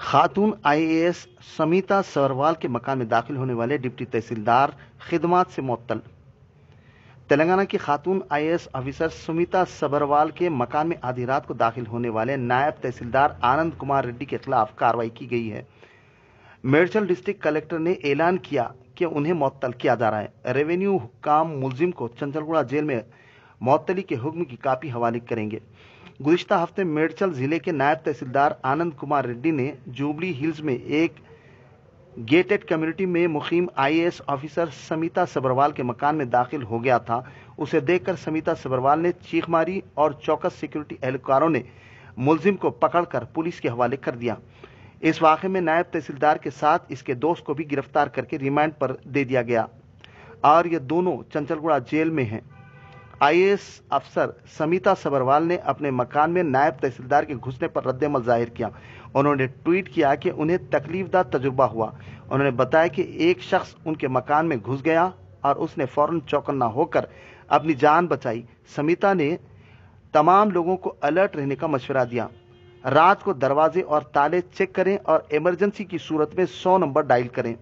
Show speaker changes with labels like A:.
A: खातून आईएएस समीता सरवाल के मकान में दाखिल होने वाले डिप्टी तहसीलदार खिदमात से मुत्तल तेलंगाना की खातून आईएएस ऑफिसर सुमिता सबरवाल के मकान में आधी रात को दाखिल होने वाले नायब तहसीलदार आनंद कुमार रेड्डी के खिलाफ कार्रवाई की गई है मेरचल डिस्ट्रिक्ट कलेक्टर ने ऐलान किया कि उन्हें मअतल किया जा रहा है रेवेन्यू हुकाम मुलजिम को चंचलगुड़ा जेल में मअतली के हुक्म की कापी हवाले करेंगे गुजशत हफ्ते मेडचल जिले के नायब तहसीलदार आनंद कुमार रेड्डी ने जुबली हिल्स में एक गेटेड कम्युनिटी में मुखीम आईएएस ऑफिसर समिता सबरवाल के मकान में दाखिल हो गया था उसे देखकर समिता सबरवाल ने चीख मारी और चौकस सिक्योरिटी एहलकारों ने मुलजिम को पकड़कर पुलिस के हवाले कर दिया इस वाक़े में नायब तहसीलदार के साथ इसके दोस्त को भी गिरफ्तार करके रिमांड पर दे दिया गया और ये दोनों चंचलगुड़ा जेल में हैं आईएएस अफसर समिता सबरवाल ने अपने मकान में नायब तहसीलदार के घुसने पर रद्दमल जाहिर किया उन्होंने ट्वीट किया कि उन्हें तकलीफदा तजुर्बा हुआ उन्होंने बताया कि एक शख्स उनके मकान में घुस गया और उसने फौरन चौकन्ना होकर अपनी जान बचाई समिता ने तमाम लोगों को अलर्ट रहने का मशवरा दिया रात को दरवाजे और ताले चेक करें और इमरजेंसी की सूरत में सौ नंबर डायल करें